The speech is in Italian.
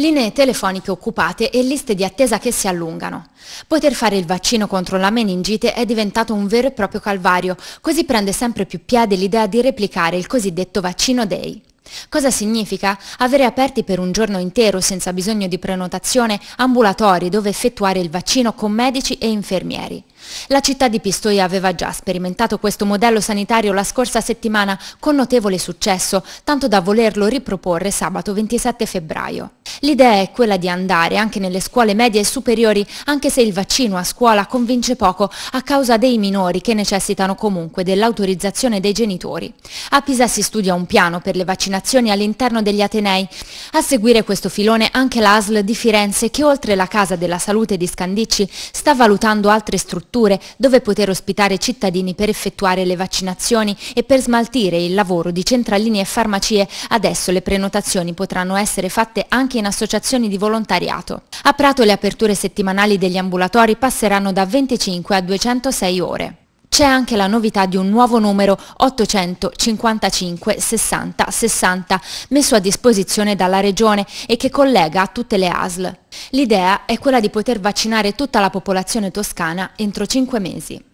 linee telefoniche occupate e liste di attesa che si allungano. Poter fare il vaccino contro la meningite è diventato un vero e proprio calvario, così prende sempre più piede l'idea di replicare il cosiddetto vaccino day. Cosa significa? Avere aperti per un giorno intero, senza bisogno di prenotazione, ambulatori dove effettuare il vaccino con medici e infermieri. La città di Pistoia aveva già sperimentato questo modello sanitario la scorsa settimana con notevole successo, tanto da volerlo riproporre sabato 27 febbraio. L'idea è quella di andare anche nelle scuole medie e superiori, anche se il vaccino a scuola convince poco a causa dei minori che necessitano comunque dell'autorizzazione dei genitori. A Pisa si studia un piano per le vaccinazioni all'interno degli Atenei. A seguire questo filone anche l'ASL di Firenze che oltre la Casa della Salute di Scandicci sta valutando altre strutture dove poter ospitare cittadini per effettuare le vaccinazioni e per smaltire il lavoro di centralini e farmacie. Adesso le prenotazioni potranno essere fatte anche in associazioni di volontariato. A Prato le aperture settimanali degli ambulatori passeranno da 25 a 206 ore. C'è anche la novità di un nuovo numero 855 60 60 messo a disposizione dalla Regione e che collega a tutte le ASL. L'idea è quella di poter vaccinare tutta la popolazione toscana entro 5 mesi.